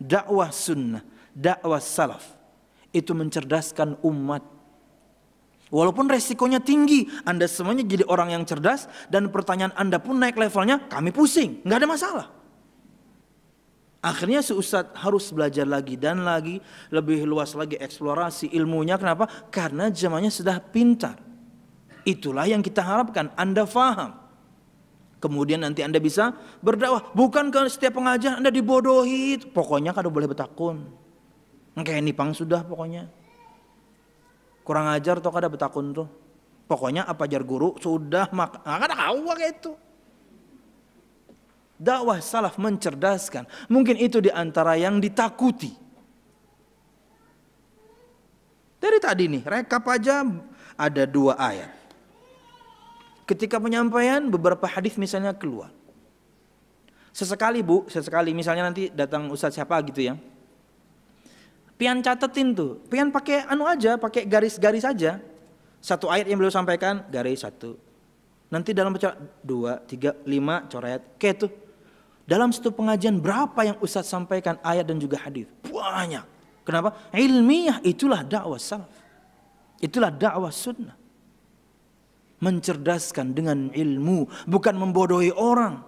dakwah sunnah, dakwah salaf itu mencerdaskan umat. Walaupun resikonya tinggi, Anda semuanya jadi orang yang cerdas dan pertanyaan Anda pun naik levelnya, kami pusing, nggak ada masalah. Akhirnya si Ustadz harus belajar lagi dan lagi, lebih luas lagi eksplorasi ilmunya. Kenapa? Karena zamannya sudah pintar. Itulah yang kita harapkan, Anda faham. Kemudian nanti Anda bisa berdakwah. Bukan ke setiap pengajian Anda dibodohi. Pokoknya kalau boleh betakun. Kayak pang sudah pokoknya. Kurang ajar toh kada bertakun tuh. Pokoknya apa ajar guru sudah mak. Nah, kada kawa kayak itu. Dakwah salaf mencerdaskan. Mungkin itu diantara yang ditakuti. Dari tadi nih, rekap aja ada dua ayat. Ketika penyampaian beberapa hadis misalnya keluar. Sesekali bu, sesekali misalnya nanti datang ustadz siapa gitu ya. Pian catetin tuh, pian pakai anu aja, pakai garis-garis aja. Satu ayat yang beliau sampaikan, garis satu. Nanti dalam pecah dua, tiga, lima coret, kayak tuh. Dalam satu pengajian berapa yang ustadz sampaikan ayat dan juga hadis? Banyak. Kenapa? Ilmiah itulah dakwah salaf. Itulah dakwah sunnah mencerdaskan dengan ilmu, bukan membodohi orang.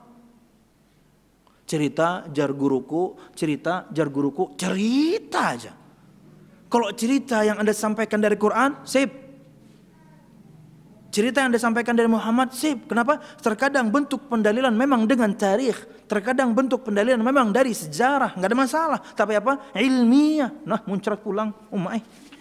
Cerita jar guruku, cerita jar guruku, cerita aja. Kalau cerita yang Anda sampaikan dari Quran, sip. Cerita yang Anda sampaikan dari Muhammad, sip. Kenapa? Terkadang bentuk pendalilan memang dengan tarikh, terkadang bentuk pendalilan memang dari sejarah, nggak ada masalah. Tapi apa? Ilmiah. Nah, muncrat pulang, umai.